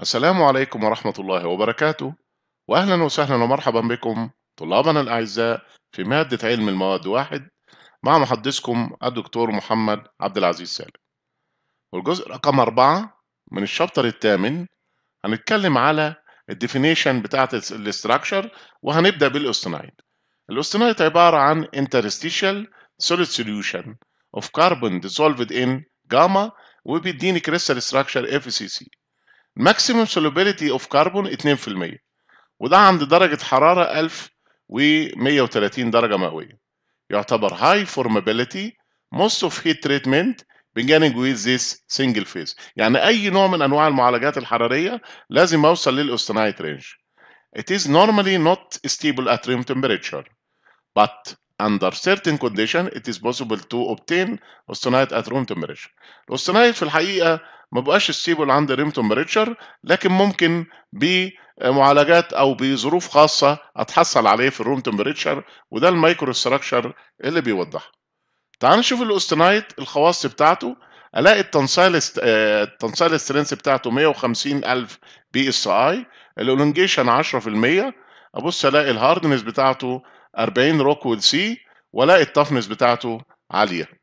السلام عليكم ورحمة الله وبركاته وأهلا وسهلا ومرحبا بكم طلابنا الأعزاء في مادة علم المواد واحد مع محدثكم الدكتور محمد عبد العزيز سالم والجزء رقم أربعة من الشابتر الثامن هنتكلم على الديفينيشن بتاعة الاستراكشر وهنبدأ بالاستنايد الاستنايد عبارة عن interstitial solid solution of carbon dissolved in gamma وبيديني كريستال استراكشر FCC maximum solubility of carbon 2% وده عند درجة حرارة 1130 درجة مئوية يعتبر high formability most of heat treatment beginning with this single phase يعني أي نوع من أنواع المعالجات الحرارية لازم أوصل للأوستنايت رينج It is normally not stable at room temperature but Under certain condition it is possible to obtain austenite at room temperature. الاوستنايت في الحقيقة ما بقاش ستيبل عند room temperature لكن ممكن بمعالجات أو بظروف خاصة أتحصل عليه في الروم temperature وده المايكرو ستراكشر اللي بيوضح تعال نشوف الاوستنايت الخواص بتاعته الاقي التنسايل آه، التنسايل سترينث بتاعته 150000 بي اس اي الالونجيشن 10% ابص الاقي الهاردنس بتاعته 40 روكويل سي والاقي التفنس بتاعته عاليه